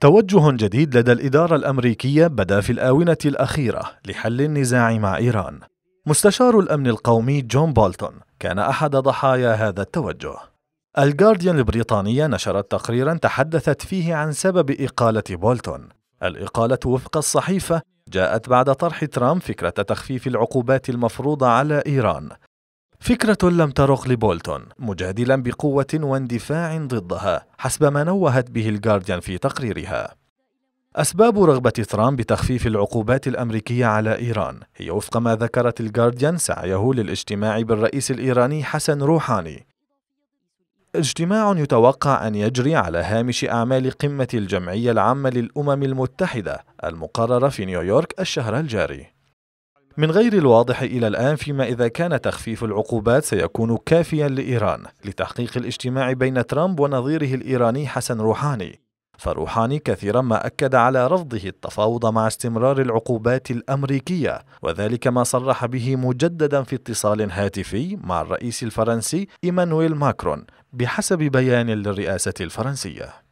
توجه جديد لدى الإدارة الأمريكية بدا في الآونة الأخيرة لحل النزاع مع إيران. مستشار الأمن القومي جون بولتون كان أحد ضحايا هذا التوجه. الجارديان البريطانية نشرت تقريرا تحدثت فيه عن سبب إقالة بولتون. الإقالة وفق الصحيفة جاءت بعد طرح ترامب فكرة تخفيف العقوبات المفروضة على إيران فكرة لم ترق لبولتون مجادلا بقوة واندفاع ضدها حسب ما نوهت به الجارديان في تقريرها أسباب رغبة ترامب بتخفيف العقوبات الأمريكية على إيران هي وفق ما ذكرت الجارديان سعيه للاجتماع بالرئيس الإيراني حسن روحاني اجتماع يتوقع أن يجري على هامش أعمال قمة الجمعية العامة للأمم المتحدة المقررة في نيويورك الشهر الجاري من غير الواضح إلى الآن فيما إذا كان تخفيف العقوبات سيكون كافيا لإيران لتحقيق الاجتماع بين ترامب ونظيره الإيراني حسن روحاني فروحاني كثيرا ما أكد على رفضه التفاوض مع استمرار العقوبات الأمريكية وذلك ما صرح به مجددا في اتصال هاتفي مع الرئيس الفرنسي إيمانويل ماكرون بحسب بيان للرئاسة الفرنسية